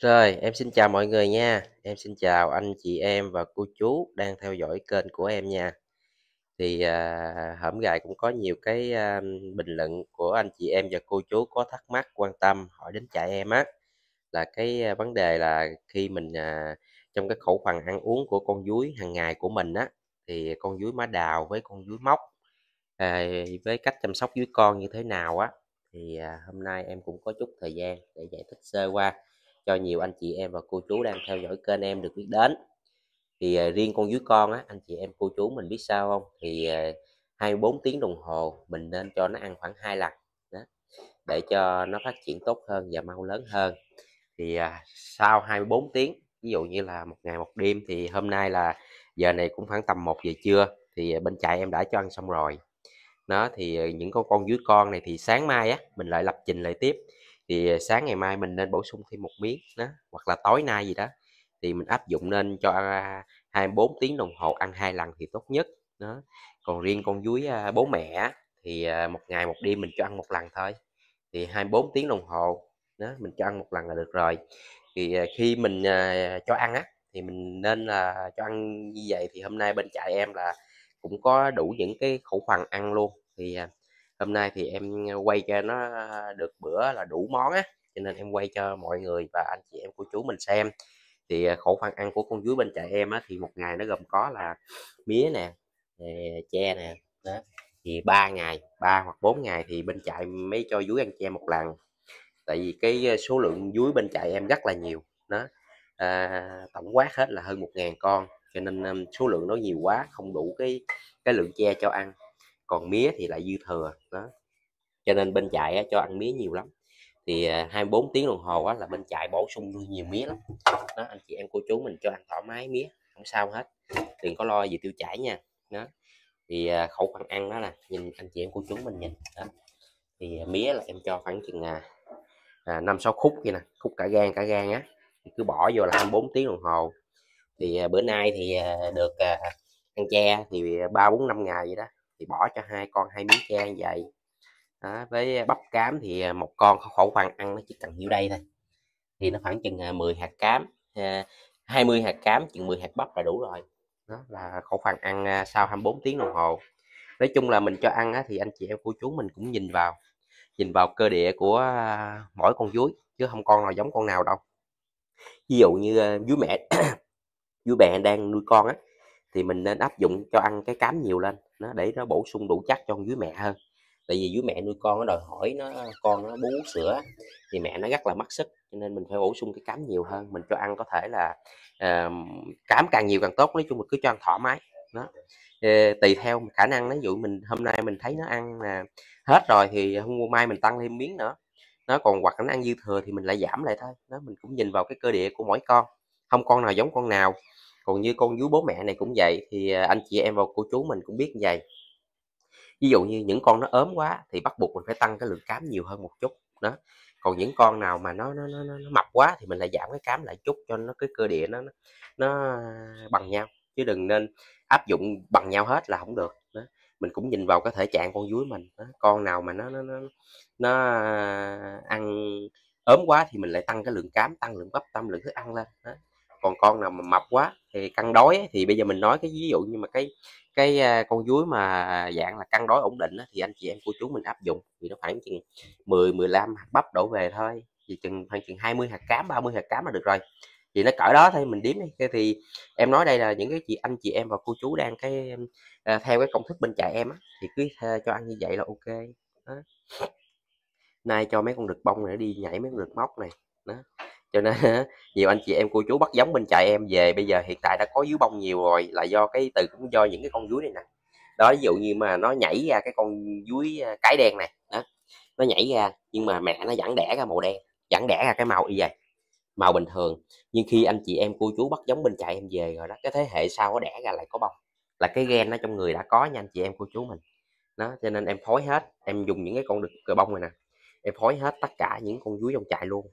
Rồi, em xin chào mọi người nha. Em xin chào anh chị em và cô chú đang theo dõi kênh của em nha. Thì à, hổm gài cũng có nhiều cái à, bình luận của anh chị em và cô chú có thắc mắc quan tâm hỏi đến trại em á là cái à, vấn đề là khi mình à, trong cái khẩu phần ăn uống của con dúi hàng ngày của mình á thì con dúi má đào với con dúi móc à, với cách chăm sóc dúi con như thế nào á thì à, hôm nay em cũng có chút thời gian để giải thích sơ qua cho nhiều anh chị em và cô chú đang theo dõi kênh em được biết đến thì à, riêng con dưới con á anh chị em cô chú mình biết sao không thì 24 à, tiếng đồng hồ mình nên cho nó ăn khoảng hai lần đó để cho nó phát triển tốt hơn và mau lớn hơn thì à, sau 24 tiếng ví dụ như là một ngày một đêm thì hôm nay là giờ này cũng khoảng tầm 1 giờ trưa thì bên trại em đã cho ăn xong rồi nó thì những con con dưới con này thì sáng mai á mình lại lập trình lại tiếp thì ờ, sáng ngày mai mình nên bổ sung thêm một miếng đó hoặc là tối nay gì đó thì mình áp dụng nên cho 24 tiếng đồng hồ ăn hai lần thì tốt nhất đó còn riêng con dúi bố mẹ thì ờ, một ngày một đêm mình cho ăn một lần thôi thì 24 tiếng đồng hồ đó mình cho ăn một lần là được rồi thì ờ, khi mình cho ăn á thì mình nên là cho ăn như vậy thì hôm nay bên trại em là cũng có đủ những cái khẩu phần ăn luôn thì hôm nay thì em ờ, quay cho nó được bữa là đủ món á cho nên em quay cho mọi người và anh chị em của chú mình xem thì ờ, khẩu phần ăn của con dúi bên trại em á, thì một ngày nó gồm có là mía nè che nè đó thì ba ngày ba hoặc bốn ngày thì bên trại mới cho dúi ăn che một lần tại vì cái ờ, số lượng dúi bên trại em rất là nhiều đó à, tổng quát hết là hơn một ngàn con cho nên số lượng nó nhiều quá không đủ cái cái lượng che cho ăn còn mía thì lại dư thừa đó cho nên bên chạy á, cho ăn mía nhiều lắm thì 24 à, tiếng đồng hồ á, là bên chạy bổ sung nuôi nhiều mía lắm đó anh chị em cô chú mình cho ăn thoải mái mía không sao hết đừng có lo gì tiêu chảy nha đó thì à, khẩu phần ăn đó là nhìn anh chị em cô chú mình nhìn đó. thì à, mía là em cho khoảng chừng à, sáu khúc kia nè khúc cả gan cả gan á thì cứ bỏ vô là 24 tiếng đồng hồ thì bữa nay thì được ăn tre thì ba bốn năm ngày vậy đó thì bỏ cho hai con hai miếng chan vậy đó, với bắp cám thì à, một con khẩu phần ăn nó chỉ cần nhiêu đây thôi thì nó khoảng chừng 10 à, hạt cám 20 à, hạt cám chừng 10 hạt bắp là đủ rồi đó là khẩu phần ăn sau 24 tiếng đồng hồ nói chung là mình cho ăn thì anh chị em cô chú mình cũng nhìn vào nhìn vào cơ địa của mỗi con dúi chứ không con nào giống con nào đâu ví dụ như dúi mẹ dúi mẹ đang nuôi con á thì mình nên áp dụng cho ăn cái cám nhiều lên nó để nó bổ sung đủ chất cho con dưới mẹ hơn tại vì dưới mẹ nuôi con nó đòi hỏi nó con nó bú sữa thì mẹ nó rất là mất sức cho nên mình phải bổ sung cái cám nhiều hơn mình cho ăn có thể là uh, cám càng nhiều càng tốt nói chung là cứ cho ăn thoải mái đó uh, tùy theo khả năng ví dụ mình hôm nay mình thấy nó ăn uh, hết rồi thì hôm mai mình tăng thêm miếng nữa nó còn hoặc nó ăn dư thừa thì mình lại giảm lại thôi đó mình cũng nhìn vào cái cơ địa của mỗi con không con nào giống con nào còn như con vú bố mẹ này cũng vậy thì à, anh chị em và cô chú mình cũng biết như vậy ví dụ như những con nó ốm quá thì bắt buộc mình phải tăng cái lượng cám nhiều hơn một chút đó còn những con nào mà nó nó, nó, nó mập quá thì mình lại giảm cái cám lại chút cho nó cái cơ địa nó nó bằng nhau chứ đừng nên áp dụng bằng nhau hết là không được đó. mình cũng nhìn vào cái thể trạng con dưới mình đó. con nào mà nó nó nó, nó à, ăn ốm quá thì mình lại tăng cái lượng cám tăng lượng bắp tăng lượng thức ăn lên đó còn con nào mà mập quá thì cân đối thì bây giờ mình nói cái ví dụ như mà cái cái à, con dúi mà dạng là cân đối ổn định thì anh chị em cô chú mình áp dụng thì nó khoảng chừng 10 15 hạt bắp đổ về thôi thì chừng khoảng chừng 20 hạt cám 30 hạt cám là được rồi thì nó cỡ đó thôi mình điếm đi thì em nói đây là những cái chị anh chị em và cô chú đang cái à, theo cái công thức bên chạy em thì cứ cho ăn như vậy là ok đó. nay cho mấy con đực bông này đi nhảy mấy con đực móc này đó cho nên nhiều anh chị em cô chú bắt giống bên chạy em về bây giờ hiện tại đã có dứa bông nhiều rồi là do cái từ cũng do những cái con dúi này nè đó ví dụ như mà nó nhảy ra cái con dúi à, cái đen này đó nó nhảy ra nhưng mà mẹ nó vẫn đẻ ra màu đen vẫn đẻ ra cái màu y vậy màu bình thường nhưng khi anh chị em cô chú bắt giống bên chạy em về rồi đó cái thế hệ sau nó đẻ ra lại có bông là cái gen nó trong người đã có nha anh chị em cô chú mình đó cho nên em phối hết em dùng những cái con được cờ bông này nè em phối hết tất cả những con dúi trong chạy luôn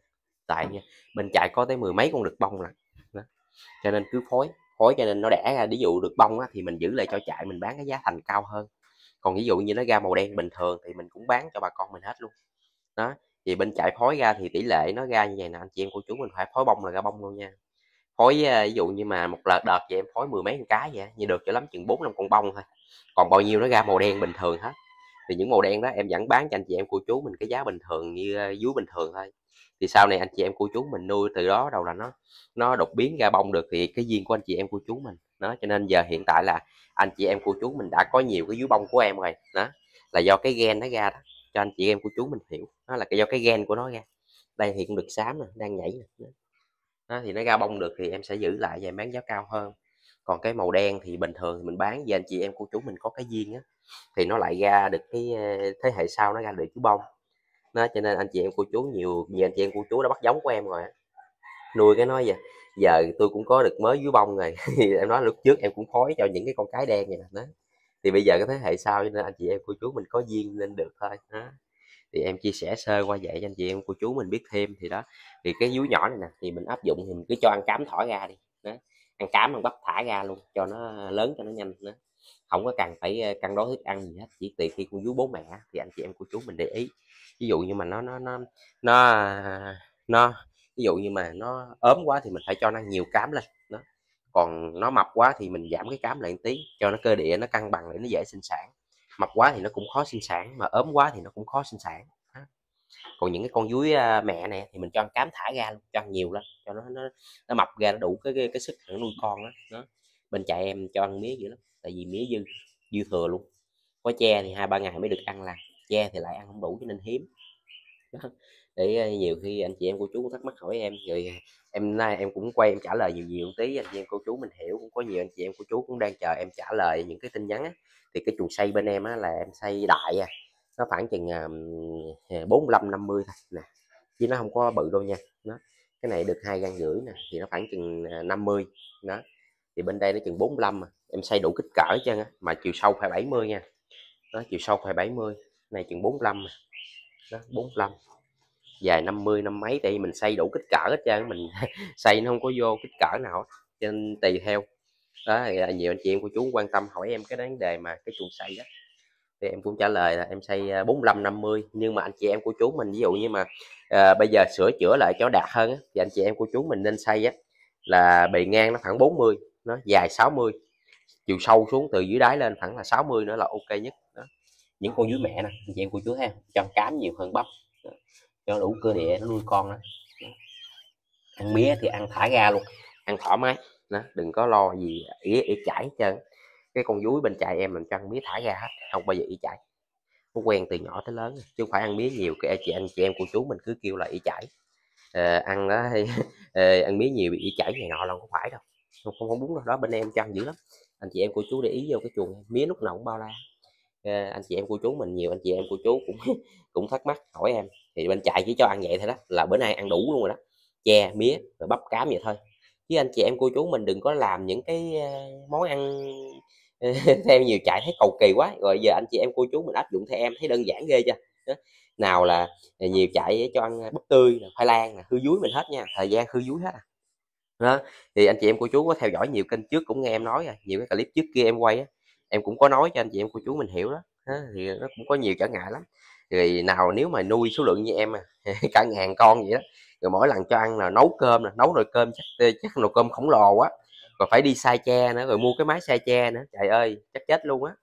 tại nha mình chạy có tới mười mấy con được bông nè đó. cho nên cứ phối phối cho nên nó đẻ ra ví dụ được bông á, thì mình giữ lại cho chạy mình bán cái giá thành cao hơn còn ví dụ như nó ra màu đen bình thường thì mình cũng bán cho bà con mình hết luôn đó vì bên chạy phối ra thì tỷ lệ nó ra như vậy nè anh chị em cô chú mình phải phối bông là ra bông luôn nha phối à, ví dụ như mà một lợt đợt vậy em phối mười mấy con cái vậy như được cho lắm chừng bốn năm con bông thôi còn bao nhiêu nó ra màu đen bình thường hết thì những màu đen đó em vẫn bán cho anh chị em cô chú mình cái giá bình thường như dúi à, bình thường thôi thì sau này anh chị em cô chú mình nuôi từ đó đầu là nó nó đột biến ra bông được thì cái duyên của anh chị em cô chú mình đó cho nên giờ hiện tại là anh chị em cô chú mình đã có nhiều cái dưới bông của em rồi đó là do cái gen nó ra đó cho anh chị em cô chú mình hiểu nó là cái do cái gen của nó ra đây hiện cũng được xám nè đang nhảy nè đó, thì nó ra bông được thì em sẽ giữ lại và em bán giá cao hơn còn cái màu đen thì bình thường thì mình bán vì anh chị em cô chú mình có cái duyên á thì nó lại ra được cái ờ, thế hệ sau nó ra được chú bông nó cho nên anh chị em cô chú nhiều nhiều anh chị em cô chú đã bắt giống của em rồi nuôi cái nói vậy giờ tôi cũng có được mới dưới bông rồi em nói lúc trước em cũng phối cho những cái con cái đen này đó thì bây giờ cái thế hệ sau cho nên anh chị em cô chú mình có duyên nên được thôi đó thì em chia sẻ sơ qua vậy cho anh chị em cô chú mình biết thêm thì đó thì cái vú nhỏ này nè thì mình áp dụng thì mình cứ cho ăn cám thỏ ra đi đó ăn cám ăn bắp thả ra luôn cho nó lớn cho nó nhanh nữa không có cần phải ờ, cân đối thức ăn gì hết chỉ tùy khi con vú bố mẹ thì anh chị em của chú mình để ý ví dụ như mà nó nó nó nó nó ví dụ như mà nó ốm quá thì mình phải cho nó nhiều cám lên nó còn nó mập quá thì mình giảm cái cám lại một tí cho nó cơ địa nó cân bằng để nó dễ sinh sản mập quá thì nó cũng khó sinh sản mà ốm quá thì nó cũng khó sinh sản còn những cái con dúi ờ, mẹ này thì mình cho cám thả ra cho nhiều lắm cho nó nó, nó mập ra nó đủ cái cái, cái sức để nuôi con đó, đó. bên chạy em cho ăn mía dữ lắm tại vì mía dư dư thừa luôn có che thì hai ba ngày mới được ăn là che thì lại ăn không đủ cho nên hiếm để ờ, nhiều khi anh chị em cô chú cũng thắc mắc hỏi em rồi ờ, em nay em cũng quay em trả lời nhiều nhiều tí anh chị em cô chú mình hiểu cũng có nhiều anh chị em cô chú cũng đang chờ em trả lời những cái tin nhắn á. thì cái chuồng xây bên em á, là em xây đại à nó khoảng chừng uh, 45 50 thôi nè chứ nó không có bự đâu nha nó cái này được hai gan rưỡi nè thì nó khoảng chừng 50 ờ, đó thì bên đây nó chừng 45 mà em xây đủ kích cỡ chứ mà chiều sâu phải 70 nha đó, chiều sâu phải 70 này chừng 45 đó, 45 dài 50 năm mấy thì mình xây đủ kích cỡ hết trơn mình xây nó không có vô kích cỡ nào cho tùy theo đó là nhiều anh chị em của chú quan tâm hỏi em cái vấn đề mà cái chuồng xây đó thì em cũng trả lời là em xây 45 à, 50 nhưng mà anh chị em của chú mình ví dụ như mà à, bây giờ sửa chữa lại cho đạt hơn á, thì anh chị em của chú mình nên xây á là bề ngang nó khoảng 40 nó dài 60 chiều sâu xuống từ dưới đáy lên khoảng là 60 nữa là ok nhất đó. những con dưới mẹ nè anh chị em cô chú thấy chân cám nhiều hơn bắp đó. cho đủ cơ địa nó nuôi con đó. đó. ăn mía thì ăn thả ra luôn ăn thoải mái đó. đừng có lo gì ý, ý chảy chân cái con dúi bên chạy em mình cho ăn mía thả ra hết không bao giờ ý chảy nó quen từ nhỏ tới lớn chứ không phải ăn mía nhiều cái chị anh chị em của chú mình cứ kêu là ý chảy à, ăn đó hay à, ăn mía nhiều bị ý chảy này nọ là không phải đâu không không, muốn đâu đó bên em cho ăn dữ lắm anh chị em của chú để ý vô cái chuồng mía lúc nào cũng bao la à, anh chị em của chú mình nhiều anh chị em của chú cũng cũng thắc mắc hỏi em thì bên chạy chỉ cho ăn vậy thôi đó là bữa nay ăn đủ luôn rồi đó chè mía rồi bắp cám vậy thôi chứ anh chị em cô chú mình đừng có làm những cái ờ, món ăn ờ, theo nhiều chạy thấy cầu kỳ quá rồi giờ anh chị em cô chú mình áp dụng theo em thấy đơn giản ghê chưa nào là nhiều chạy cho ăn bắp tươi khoai lang hư dúi mình hết nha thời gian hư dúi hết à đó thì anh chị em cô chú có theo dõi nhiều kênh trước cũng nghe em nói rồi à, nhiều cái clip trước kia em quay á em cũng có nói cho anh chị em cô chú mình hiểu đó, thì nó cũng có nhiều trở ngại lắm thì nào nếu mà nuôi số lượng như em à cả ngàn con vậy đó rồi mỗi lần cho ăn là nấu cơm là nấu nồi cơm chắc chắc nồi cơm khổng lồ quá rồi phải đi sai che nữa rồi mua cái máy sai che nữa trời ơi chắc chết luôn á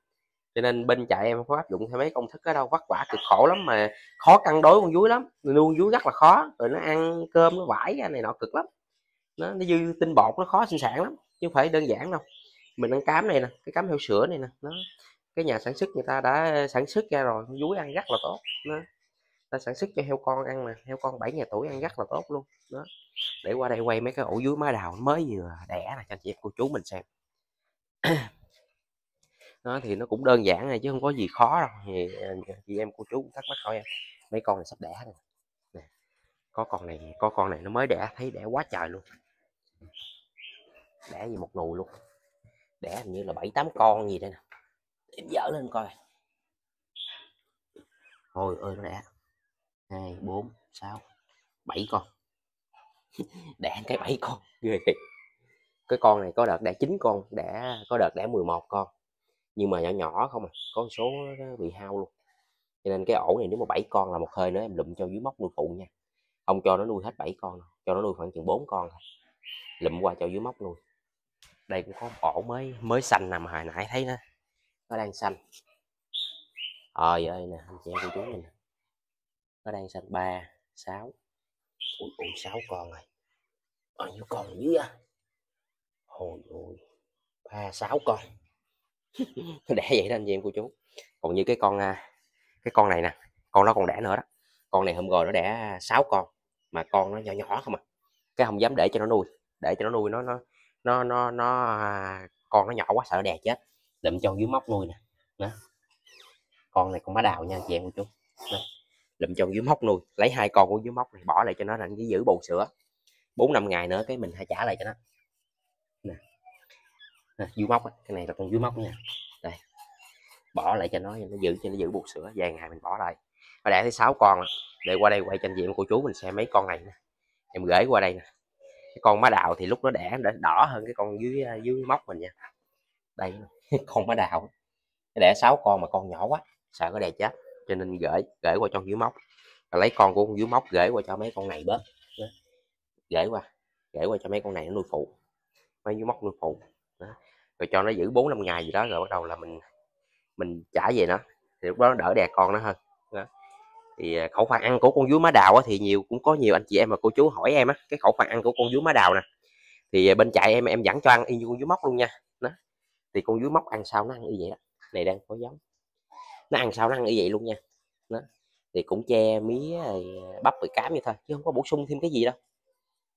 cho nên bên chạy em không có áp dụng theo mấy công thức đó đâu vất vả cực khổ lắm mà khó cân đối con dúi lắm nuôi con dúi rất là khó rồi nó ăn cơm nó vải này nọ cực lắm nó, nó dư tinh bột nó khó sinh sản lắm chứ không phải đơn giản đâu mình ăn cám này nè cái cám heo sữa này nè nó cái nhà sản xuất người ta đã sản xuất ra rồi dúi ăn rất là tốt nó ta sản xuất cho heo con ăn mà heo con 7 ngày tuổi ăn rất là tốt luôn đó để qua đây quay mấy cái ổ dưới má đào mới vừa đẻ là cho chị em cô chú mình xem nó thì nó cũng đơn giản này chứ không có gì khó đâu thì ờ, chị em cô chú cũng thắc mắc hỏi em mấy con này sắp đẻ rồi nè có con này có con này nó mới đẻ thấy đẻ quá trời luôn đẻ gì một nùi luôn đẻ hình như là bảy tám con gì đây nè em dở lên coi ôi ơi nó đẻ hai bốn sáu bảy con đẻ cái bảy con ghê thiệt cái con này có đợt đẻ chín con đẻ có đợt đẻ 11 con nhưng mà nhỏ nhỏ không à con số bị hao luôn cho nên cái ổ này nếu mà bảy con là một hơi nữa em lụm cho dưới móc nuôi phụ nha ông cho nó nuôi hết bảy con cho nó nuôi khoảng chừng bốn con thôi lụm qua cho dưới móc luôn đây cũng có ổ mới mới xanh nằm hồi nãy thấy nó nó đang xanh ờ à, vậy nè anh chị em cô chú mình nó đang xanh ba sáu ui ui sáu con rồi bao nhiêu con dữ á ôi ôi ba sáu con để vậy đó anh chị em cô chú còn như cái con à, cái con này nè con nó còn đẻ nữa đó con này hôm rồi nó đẻ sáu con mà con nó nhỏ nhỏ không à cái không dám để cho nó nuôi để cho nó nuôi nó nó nó nó nó à, con nó nhỏ quá sợ đè chết lụm cho dưới móc nuôi nè đó. con này con má đào nha chị em cô chú đó. lụm cho dưới móc nuôi lấy hai con của dưới móc này bỏ lại cho nó là giữ bầu sữa bốn năm ngày nữa cái mình hay trả lại cho nó nè, nè dưới móc cái này là con dưới móc nha đây bỏ lại cho nó nó giữ cho nó giữ bột sữa vài ngày mình bỏ lại và đẻ tới sáu con để qua đây quay tranh diện của chú mình xem mấy con này nè em gửi qua đây nè cái con má đào thì lúc nó đẻ đã đỏ hơn cái con dưới à, dưới móc mình nha đây con má đào đẻ sáu con mà con nhỏ quá sợ có đè chết cho nên gửi gửi qua cho dưới móc lấy con của con dưới móc gửi qua cho mấy con này bớt gửi qua gửi qua cho mấy con này nó nuôi phụ mấy dưới móc nuôi phụ đó. rồi cho nó giữ bốn năm ngày gì đó rồi bắt đầu là mình mình trả về nó thì lúc đó nó đỡ đè con nó hơn thì à, khẩu phần ăn của con dúi má đào thì nhiều cũng có nhiều anh chị em và cô chú hỏi em á cái khẩu phần ăn của con dúi má đào nè thì à, bên chạy em em dẫn cho ăn y như con dúi móc luôn nha nó thì con dúi móc ăn sao nó ăn như vậy đó này đang có giống nó ăn sao nó ăn y vậy luôn nha nó thì cũng che mía à, bắp rồi cám như thôi chứ không có bổ sung thêm cái gì đâu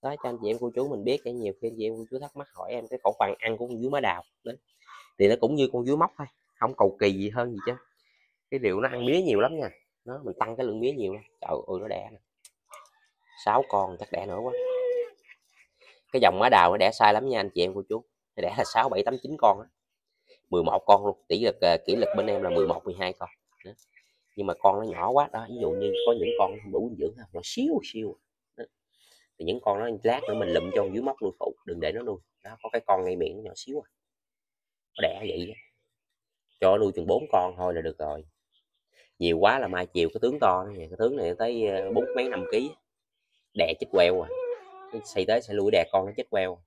đó cho anh chị em cô chú mình biết cái nhiều khi anh chị em cô chú thắc mắc hỏi em cái khẩu phần ăn của con dúi má đào đó. thì nó cũng như con dúi móc thôi không cầu kỳ gì hơn gì chứ cái điều nó ăn mía nhiều lắm nha nó mình tăng cái lượng mía nhiều lắm trời ơi nó đẻ sáu con chắc đẻ nữa quá cái dòng má đào nó đẻ sai lắm nha anh chị em cô chú nó đẻ là sáu bảy tám chín con đó. 11 con luôn tỷ lực ờ, kỷ lực bên em là 11 12 con đó. nhưng mà con nó nhỏ quá đó ví dụ như có những con không đủ dưỡng nó xíu xíu thì những con nó lát nữa mình lụm cho dưới móc nuôi phụ đừng để nó nuôi đó có cái con ngay miệng nó nhỏ xíu à nó đẻ vậy đó. cho nuôi chừng bốn con thôi là được rồi nhiều quá là mai chiều cái tướng to này. cái tướng này tới ờ, bốn mấy năm ký đè chết queo à xây tới sẽ lui đè con nó chết queo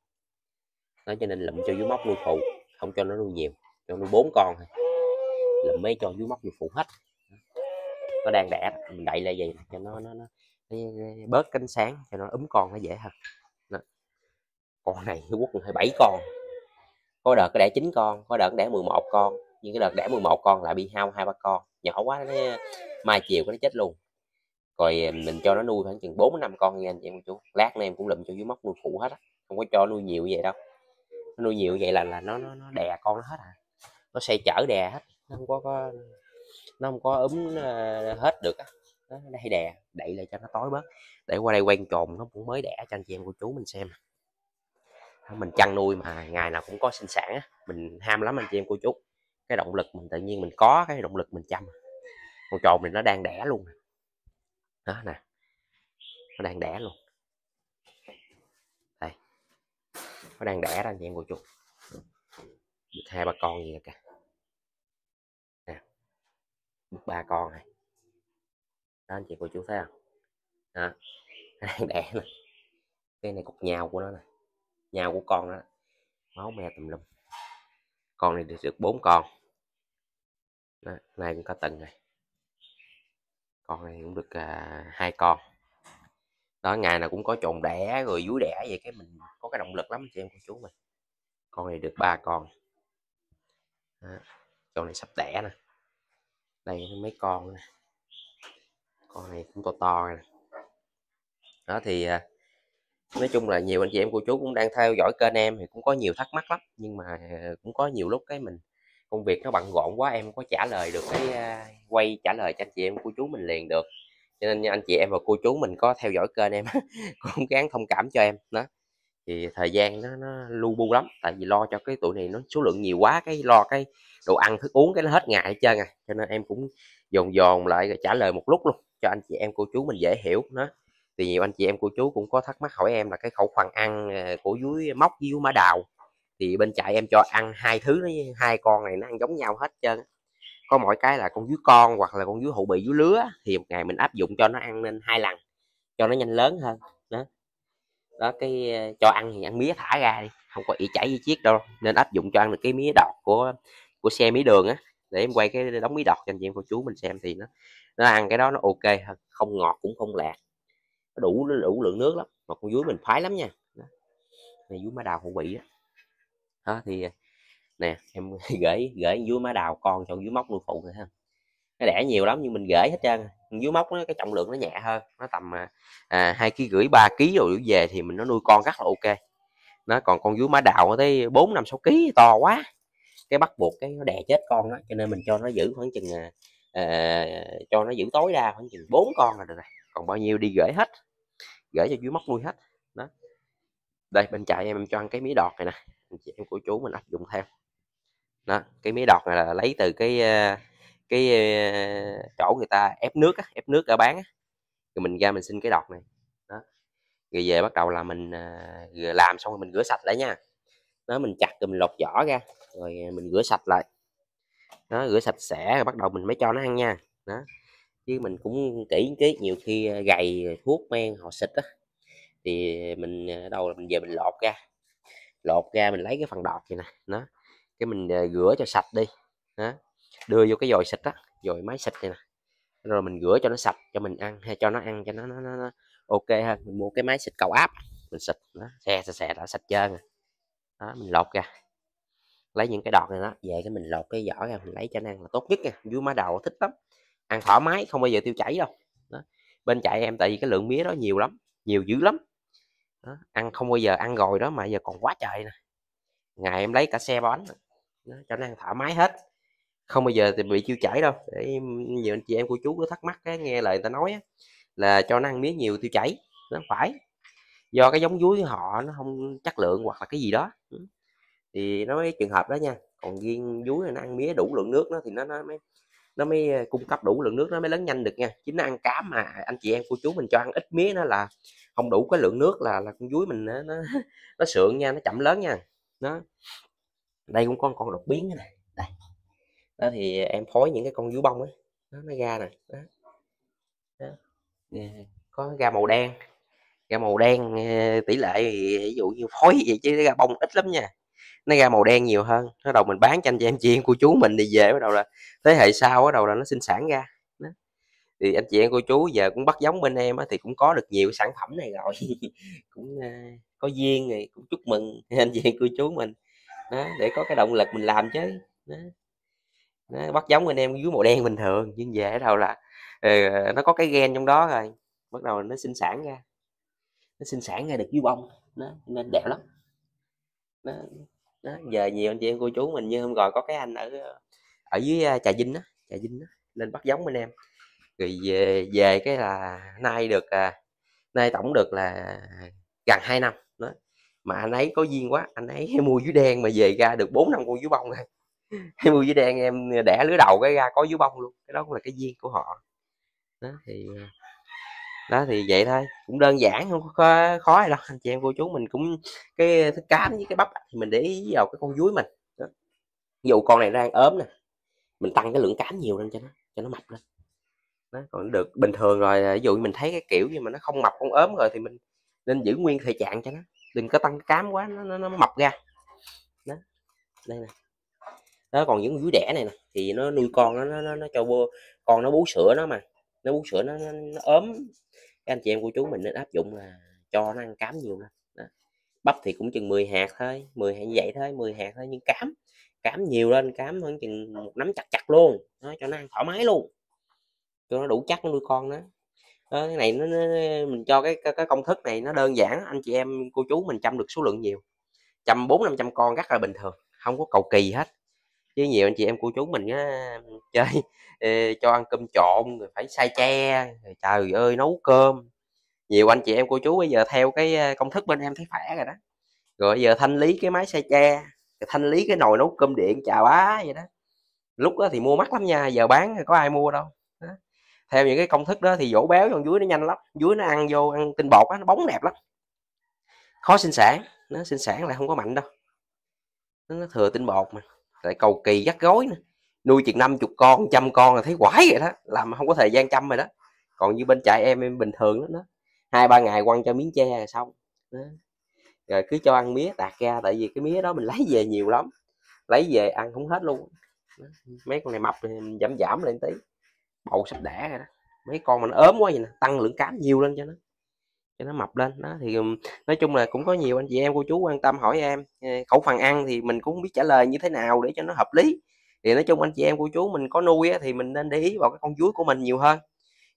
nó cho nên lụm cho dưới móc nuôi phụ không cho nó nuôi nhiều cho nuôi bốn con thôi lụm mấy cho dưới móc nuôi phụ hết nó đang đẻ mình đậy lại vậy cho nó nó, nó, bớt cánh sáng cho nó ấm con nó dễ hơn đó. con này quốc hai bảy con có đợt có đẻ chín con có đợt đẻ 11 con nhưng cái đợt đẻ 11 con lại bị hao hai ba con nhỏ quá nó, mai chiều nó chết luôn rồi ờ, mình cho nó nuôi khoảng chừng bốn năm con nha anh chị em chú lát nay em cũng lụm cho dưới móc nuôi phụ hết á không có cho nuôi nhiều vậy đâu nó nuôi nhiều vậy là là nó nó, nó đè con nó hết à nó xây chở đè hết nó không có, có nó không có ấm ờ, hết được á nó hay đè đậy lại cho nó tối bớt để qua đây quen trồn nó cũng mới đẻ cho anh chị em cô chú mình xem mình chăn nuôi mà ngày nào cũng có sinh sản á mình ham lắm anh chị em cô chú cái động lực mình tự nhiên mình có cái động lực mình chăm con trồn thì nó đang đẻ luôn đó nè nó đang đẻ luôn đây nó đang đẻ ra anh chị em cô chú hai ba con gì nè kìa nè ba con này đó anh chị cô chú thấy không đó nó đang đẻ này, cái này cục nhào của nó nè nhào của con đó máu me tùm lum con này thì được bốn con đó, nay cũng có tầng này con này cũng được à, hai uh, con đó ngày nào cũng có trộn đẻ rồi vú đẻ vậy cái mình có cái động lực lắm chị em cô chú mình con này được ba con đó. con này sắp đẻ nè đây mấy con nè con này cũng to to nè đó thì uh, nói chung là nhiều anh chị em cô chú cũng đang theo dõi kênh em thì cũng có nhiều thắc mắc lắm nhưng mà à, cũng có nhiều lúc cái mình công việc nó bận rộn quá em có trả lời được cái quay trả lời cho anh chị em cô chú mình liền được cho nên anh chị em và cô chú mình có theo dõi kênh em cũng gắng thông cảm cho em đó thì thời gian nó, nó lu bu lắm tại vì lo cho cái tụi này nó số lượng nhiều quá cái lo cái đồ ăn thức uống cái nó hết ngày hết trơn à cho nên em cũng dồn dồn lại rồi trả lời một lúc luôn cho anh chị em cô chú mình dễ hiểu nó thì nhiều anh chị em cô chú cũng có thắc mắc hỏi em là cái khẩu phần ăn ờ, của dưới móc với dưới mã đào thì bên chạy em cho ăn hai thứ hai con này nó ăn giống nhau hết trơn có mỗi cái là con dưới con hoặc là con dưới hậu bị dưới lứa thì một ngày mình áp dụng cho nó ăn lên hai lần cho nó nhanh lớn hơn đó đó cái ờ, cho ăn thì ăn mía thả ra đi không có ỉ chảy với chiếc đâu nên áp dụng cho ăn được cái mía đọt của của xe mía đường á để em quay cái đóng mía đọt cho anh chị em cô chú mình xem thì nó nó ăn cái đó nó ok hơn không ngọt cũng không lạc nó đủ nó đủ lượng nước lắm mà con dúi mình phái lắm nha đó. này dúi má đào hậu bị á đó. đó thì nè em gửi gửi dúi má đào con cho dưới móc nuôi phụ rồi ha nó đẻ nhiều lắm nhưng mình gửi hết trơn à. dưới móc nó cái trọng lượng nó nhẹ hơn nó tầm à, à hai kg gửi ba kg rồi về thì mình nó nuôi con rất là ok nó còn con dúi má đào nó tới bốn năm sáu kg to quá cái bắt buộc cái nó đè chết con đó cho nên mình cho nó giữ khoảng chừng à, à, cho nó giữ tối đa khoảng chừng bốn con là được rồi còn bao nhiêu đi gửi hết gửi cho chú móc nuôi hết đó đây bên chạy em cho ăn cái mía đọt này nè chị em của chú mình áp dụng theo đó cái mía đọt này là lấy từ cái ờ, cái ờ, chỗ người ta ép nước á, ép nước ra bán á. rồi mình ra mình xin cái đọt này đó rồi về bắt đầu là mình ờ, làm xong rồi mình rửa sạch lại nha nó mình chặt rồi mình lột vỏ ra rồi mình rửa sạch lại nó rửa sạch sẽ rồi bắt đầu mình mới cho nó ăn nha đó chứ mình cũng kỹ cái nhiều khi gầy thuốc men họ xịt á thì mình à, đầu là mình về mình lột ra lột ra mình lấy cái phần đọt này nè nó cái mình à, rửa cho sạch đi đó đưa vô cái dồi xịt á dồi máy xịt này nè rồi mình rửa cho nó sạch cho mình ăn hay cho nó ăn cho nó nó, nó, nó ok hơn mình mua cái máy xịt cầu áp mình xịt nó xe xe xe đã sạch trơn rồi đó mình lột ra lấy những cái đọt này đó về cái mình lột cái vỏ ra mình lấy cho nó ăn là tốt nhất nha dưới má đầu thích lắm ăn thoải mái không bao giờ tiêu chảy đâu đó. bên chạy em tại vì cái lượng mía đó nhiều lắm nhiều dữ lắm đó. ăn không bao giờ ăn rồi đó mà giờ còn quá trời nè ngày em lấy cả xe bón đó. cho nó ăn thoải mái hết không bao giờ thì bị tiêu chảy đâu để nhiều anh chị em của chú cứ thắc mắc cái nghe lời ta nói á, là cho nó ăn mía nhiều tiêu chảy nó phải do cái giống dúi của họ nó không chất lượng hoặc là cái gì đó thì nó mới trường hợp đó nha còn riêng dúi nó ăn mía đủ lượng nước nó thì nó nó mới nó mới ờ, cung cấp đủ lượng nước nó mới lớn nhanh được nha chính nó ăn cá mà anh chị em cô chú mình cho ăn ít mía nó là không đủ cái lượng nước là là con dúi mình ờ, nó nó, nó sượng nha nó chậm lớn nha nó đây cũng con con đột biến này đây đó thì em phối những cái con dúi bông ấy nó, nó ra nè đó. đó. có ra màu đen ra màu đen ờ, tỷ lệ ví dụ như phối vậy chứ ra bông ít lắm nha nó ra màu đen nhiều hơn bắt đầu mình bán cho anh chị em chị em cô chú mình thì về bắt đầu là thế hệ sau bắt đầu là nó sinh sản ra đó. thì anh chị em cô chú giờ cũng bắt giống bên em á, thì cũng có được nhiều sản phẩm này rồi cũng uh, có duyên thì cũng chúc mừng anh chị em cô chú mình đó, để có cái động lực mình làm chứ đó. Đó, bắt giống bên em dưới màu đen bình thường nhưng về bắt đầu là uh, nó có cái gen trong đó rồi bắt đầu nó sinh sản ra nó sinh sản ra được dưới bông nó nên đẹp lắm đó, giờ nhiều anh chị em cô chú mình như hôm rồi có cái anh ở ở dưới à, trà vinh đó trà vinh đó lên bắt giống bên em rồi về về cái là nay được à, nay tổng được là gần 2 năm đó mà anh ấy có duyên quá anh ấy mua dưới đen mà về ra được 4 năm con dưới bông rồi mua dưới đen em đẻ lứa đầu cái ra có dưới bông luôn cái đó cũng là cái duyên của họ đó thì đó thì vậy thôi cũng đơn giản không có khó gì đâu anh chị em cô chú mình cũng cái thức cá với cái bắp thì mình để ý vào cái con dúi mình đó. ví con này đang ốm nè mình tăng cái lượng cám nhiều lên cho nó cho nó mập lên đó, còn được bình thường rồi à, ví dụ mình thấy cái kiểu như mà nó không mập không ốm rồi thì mình nên giữ nguyên thể trạng cho nó đừng có tăng cám quá nó, nó, nó mập ra đó đây nè đó còn những dúi đẻ này nè thì nó nuôi con nó nó, nó cho bô con nó bú sữa nó mà nó bú sữa nó, nó, nó ốm các anh chị em cô chú mình nên áp dụng là cho nó ăn cám nhiều lên bắp thì cũng chừng 10 hạt thôi 10 hạt như vậy thôi 10 hạt thôi nhưng cám cám nhiều lên cám hơn chừng một nắm chặt chặt luôn nó cho nó ăn thoải mái luôn cho nó đủ chắc nó nuôi con đó đó, cái này nó, nó mình cho cái, cái cái công thức này nó đơn giản anh chị em cô chú mình chăm được số lượng nhiều chăm bốn năm trăm con rất là bình thường không có cầu kỳ hết chứ nhiều anh chị em cô chú mình á chơi ờ, cho ăn cơm trộn rồi phải xay che rồi trời ơi nấu cơm nhiều anh chị em cô chú bây giờ theo cái ờ, công thức bên em thấy khỏe rồi đó rồi giờ thanh lý cái máy xay che thanh lý cái nồi nấu cơm điện chà bá vậy đó lúc đó thì mua mắc lắm nha giờ bán có ai mua đâu theo những cái công thức đó thì vỗ béo con dưới nó nhanh lắm dưới nó ăn vô ăn tinh bột á nó bóng đẹp lắm khó sinh sản nó sinh sản lại không có mạnh đâu nó thừa tinh bột mà lại cầu kỳ dắt gối nữa. nuôi chừng 50 con trăm con là thấy quái vậy đó làm không có thời gian chăm rồi đó còn như bên trại em em bình thường đó, hai ba ngày quăng cho miếng tre là xong đó. rồi cứ cho ăn mía tạt ra tại vì cái mía đó mình lấy về nhiều lắm lấy về ăn không hết luôn đó. mấy con này mập thì mình giảm giảm lên tí bầu sắp đẻ rồi đó mấy con mình ốm quá vậy nè tăng lượng cám nhiều lên cho nó cho nó mập lên đó thì nói chung là cũng có nhiều anh chị em cô chú quan tâm hỏi em khẩu phần ăn thì mình cũng biết trả lời như thế nào để cho nó hợp lý thì nói chung anh chị em cô chú mình có nuôi thì mình nên để ý vào cái con chuối của mình nhiều hơn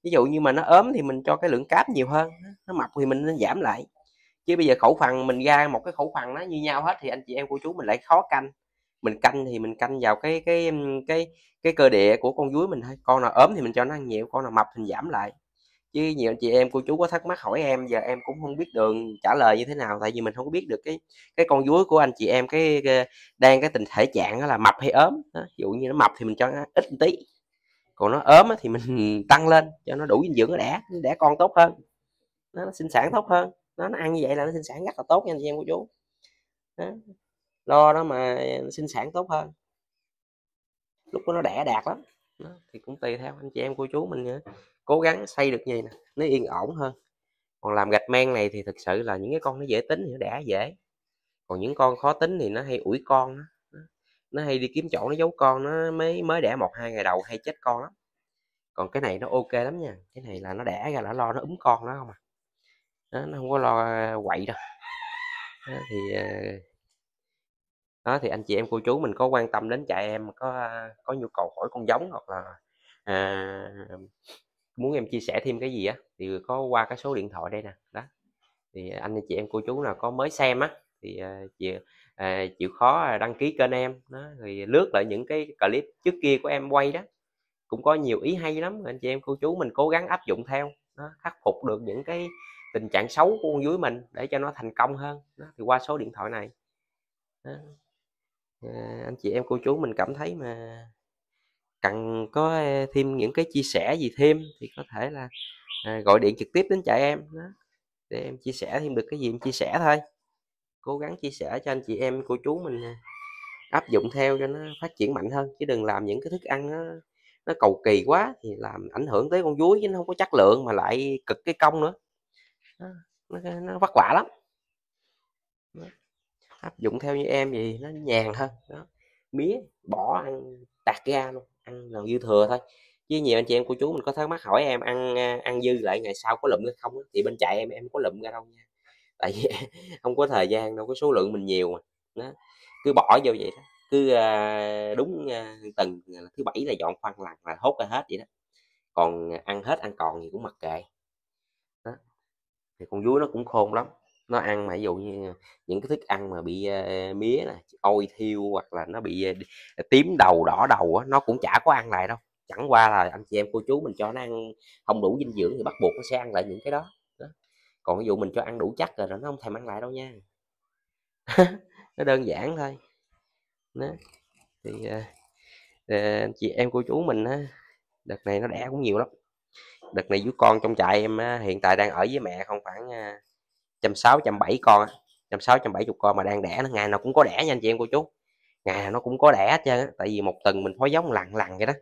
ví dụ như mà nó ốm thì mình cho cái lượng cáp nhiều hơn nó mập thì mình nên giảm lại chứ bây giờ khẩu phần mình ra một cái khẩu phần nó như nhau hết thì anh chị em cô chú mình lại khó canh mình canh thì mình canh vào cái cái cái cái cơ địa của con dúi mình thôi con nào ốm thì mình cho nó ăn nhiều con nào mập thì mình giảm lại chứ nhiều anh chị em cô chú có thắc mắc hỏi em giờ em cũng không biết đường trả lời như thế nào tại vì mình không biết được cái cái con dúi của anh chị em cái, cái đang cái tình thể trạng là mập hay ốm ví dụ như nó mập thì mình cho nó ít một tí còn nó ốm thì mình tăng lên cho nó đủ dinh dưỡng nó đẻ đẻ con tốt hơn nó, nó sinh sản tốt hơn nó, nó ăn như vậy là nó sinh sản rất là tốt nha anh chị em cô chú đó. lo đó mà sinh sản tốt hơn lúc đó nó đẻ đạt lắm đó. thì cũng tùy theo anh chị em cô chú mình nữa cố gắng xây được gì nè nó yên ổn hơn còn làm gạch men này thì thực sự là những cái con nó dễ tính thì nó đã dễ còn những con khó tính thì nó hay ủi con nó, nó hay đi kiếm chỗ nó giấu con nó mới mới đẻ một hai ngày đầu hay chết con lắm còn cái này nó ok lắm nha cái này là nó đẻ ra nó lo nó ấm con nó không à đó, nó không có lo ờ, quậy đâu đó, thì ờ, đó thì anh chị em cô chú mình có quan tâm đến trại em có ờ, có nhu cầu hỏi con giống hoặc là à, muốn em chia sẻ thêm cái gì á thì có qua cái số điện thoại đây nè đó thì à, anh chị em cô chú nào có mới xem á thì à, chịu à, chịu khó đăng ký kênh em đó thì lướt lại những cái clip trước kia của em quay đó cũng có nhiều ý hay lắm anh chị em cô chú mình cố gắng áp dụng theo nó khắc phục được những cái tình trạng xấu của con dưới mình để cho nó thành công hơn đó, thì qua số điện thoại này đó. À, anh chị em cô chú mình cảm thấy mà cần có thêm những cái chia sẻ gì thêm thì có thể là à, gọi điện trực tiếp đến trại em đó. để em chia sẻ thêm được cái gì em chia sẻ thôi cố gắng chia sẻ cho anh chị em cô chú mình à, áp dụng theo cho nó phát triển mạnh hơn chứ đừng làm những cái thức ăn nó nó cầu kỳ quá thì làm ảnh hưởng tới con dúi chứ nó không có chất lượng mà lại cực cái công nữa nó, nó, nó vất vả lắm đó. áp dụng theo như em thì nó nhàn hơn đó mía bỏ ăn tạt ra luôn ăn là dư thừa thôi với nhiều anh chị em của chú mình có thắc mắc hỏi em ăn à, ăn dư lại ngày sau có lụm hay không thì bên chạy em em có lụm ra đâu nha tại vì không có thời gian đâu có số lượng mình nhiều mà nó cứ bỏ vô vậy đó cứ à, đúng à, tuần thứ bảy là dọn phân lằn là hốt ra hết vậy đó còn ăn hết ăn còn thì cũng mặc kệ đó. thì con vú nó cũng khôn lắm nó ăn mà ví dụ như ờ, những cái thức ăn mà bị uh, mía này ôi thiêu hoặc là nó bị uh, tím đầu đỏ đầu á, nó cũng chả có ăn lại đâu chẳng qua là anh chị em cô chú mình cho nó ăn không đủ dinh dưỡng thì bắt buộc nó sẽ ăn lại những cái đó, đó. còn ví dụ mình cho ăn đủ chắc rồi nó không thèm ăn lại đâu nha nó đơn giản thôi đó. thì uh, anh chị em cô chú mình á đợt này nó đẻ cũng nhiều lắm đợt này với con trong trại em hiện tại đang ở với mẹ không khoảng trăm sáu trăm bảy con trăm sáu trăm bảy chục con mà đang đẻ nó ngày nào cũng có đẻ nha anh chị em cô chú ngày nào nó cũng có đẻ hết trơn tại vì một tuần mình phối giống lằn lằn vậy đó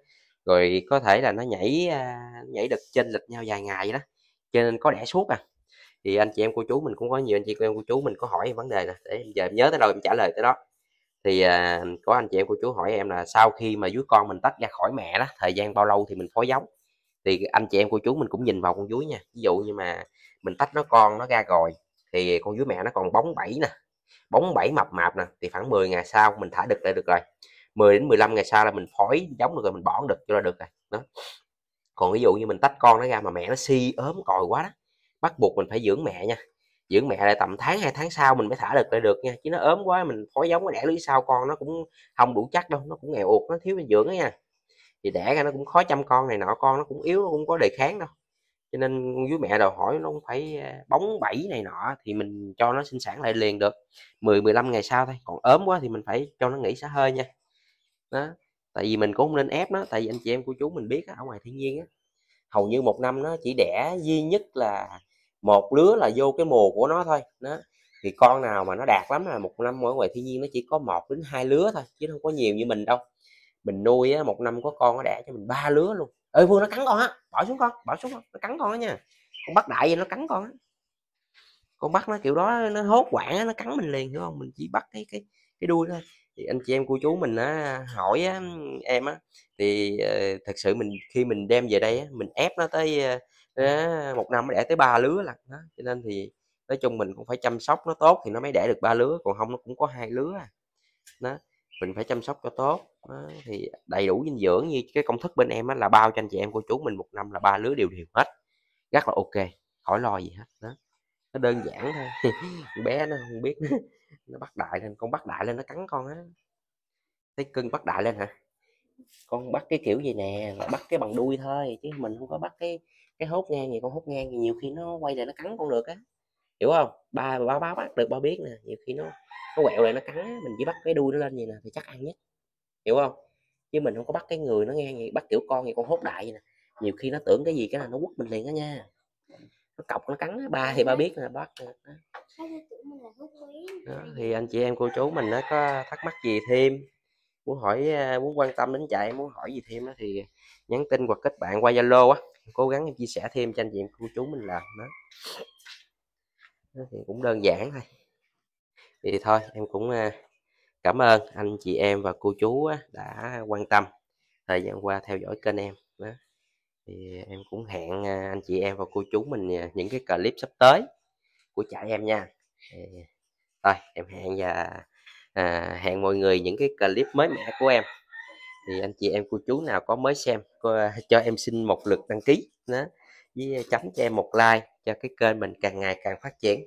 rồi có thể là nó nhảy à, nhảy được trên lịch nhau vài ngày vậy đó cho nên có đẻ suốt à thì anh chị em cô chú mình cũng có nhiều anh chị em cô chú mình có hỏi vấn đề nè để giờ em nhớ tới đâu em trả lời tới đó thì à, có anh chị em cô chú hỏi em là sau khi mà dưới con mình tách ra khỏi mẹ đó thời gian bao lâu thì mình phối giống thì anh chị em cô chú mình cũng nhìn vào con dúi nha ví dụ như mà mình tách nó con nó ra rồi thì con dưới mẹ nó còn bóng bảy nè bóng bảy mập mạp nè thì khoảng 10 ngày sau mình thả đực lại được rồi 10 đến 15 ngày sau là mình phối giống được rồi mình bỏ đực cho là được rồi đó còn ví dụ như mình tách con nó ra mà mẹ nó si ốm còi quá đó bắt buộc mình phải dưỡng mẹ nha dưỡng mẹ lại tầm tháng hai tháng sau mình mới thả đực lại được nha chứ nó ốm quá mình phối giống cái đẻ lưới sau con nó cũng không đủ chắc đâu nó cũng nghèo ụt nó thiếu dinh dưỡng ấy nha thì đẻ ra nó cũng khó chăm con này nọ con nó cũng yếu nó cũng có đề kháng đâu cho nên con vú mẹ đòi hỏi nó cũng phải à, bóng bẫy này nọ thì mình cho nó sinh sản lại liền được 10 15 ngày sau thôi còn ốm quá thì mình phải cho nó nghỉ xả hơi nha đó tại vì mình cũng không nên ép nó tại vì anh chị em của chú mình biết ở ngoài thiên nhiên á hầu như một năm nó chỉ đẻ duy nhất là một lứa là vô cái mùa của nó thôi đó thì con nào mà nó đạt lắm là một năm ở ngoài thiên nhiên nó chỉ có một đến hai lứa thôi chứ không có nhiều như mình đâu mình nuôi á, một năm có con nó đẻ cho mình ba lứa luôn ừ phương nó cắn con á bỏ xuống con bỏ xuống con nó cắn con đó nha con bắt đại vậy nó cắn con á con bắt nó kiểu đó nó hốt quảng á, nó cắn mình liền hiểu không mình chỉ bắt cái cái cái đuôi thôi thì anh chị em cô chú mình á, hỏi á, em á thì uh, thật sự mình khi mình đem về đây á, mình ép nó tới uh, một năm mới đẻ tới ba lứa là đó cho nên thì nói chung mình cũng phải chăm sóc nó tốt thì nó mới đẻ được ba lứa còn không nó cũng có hai lứa à. đó mình phải chăm sóc cho tốt đó, thì đầy đủ dinh dưỡng như cái công thức bên em á, là bao cho anh chị em cô chú mình một năm là ba lứa đều đều hết rất là ok khỏi lo gì hết đó nó đơn giản thôi bé nó không biết nó bắt đại lên con bắt đại lên nó cắn con á thấy cưng bắt đại lên hả con bắt cái kiểu gì nè bắt cái bằng đuôi thôi chứ mình không có bắt cái cái hốt ngang gì con hốt ngang thì nhiều khi nó quay lại nó cắn con được á hiểu không ba ba ba bắt được ba biết nè nhiều khi nó nó quẹo lại nó cắn mình chỉ bắt cái đuôi nó lên vậy nè thì chắc ăn nhất hiểu không chứ mình không có bắt cái người nó nghe vậy bắt kiểu con thì con hốt đại vậy nè nhiều khi nó tưởng cái gì cái là nó quất mình liền đó nha nó cọc nó cắn ba thì ba biết là bắt đó, thì anh chị em cô chú mình nó có thắc mắc gì thêm muốn hỏi à, muốn quan tâm đến chạy muốn hỏi gì thêm đó thì nhắn tin hoặc kết bạn qua zalo á cố gắng chia sẻ thêm cho anh chị em cô chú mình làm đó thì cũng đơn giản thôi thì, thì thôi em cũng ờ, cảm ơn anh chị em và cô chú đã quan tâm thời gian qua theo dõi kênh em thì em cũng hẹn ờ, anh chị em và cô chú mình ờ, những cái clip sắp tới của trại em nha thôi em hẹn và hẹn mọi người những cái clip mới mẻ của em thì anh chị em cô chú nào có mới xem cho em xin một lượt đăng ký đó với chấm cho em một like cho cái kênh mình càng ngày càng phát triển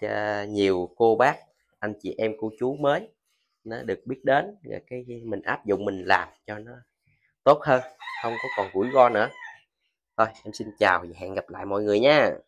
cho nhiều cô bác anh chị em cô chú mới nó được biết đến rồi cái mình áp dụng mình làm cho nó tốt hơn không có còn rủi ro nữa thôi em xin chào và hẹn gặp lại mọi người nha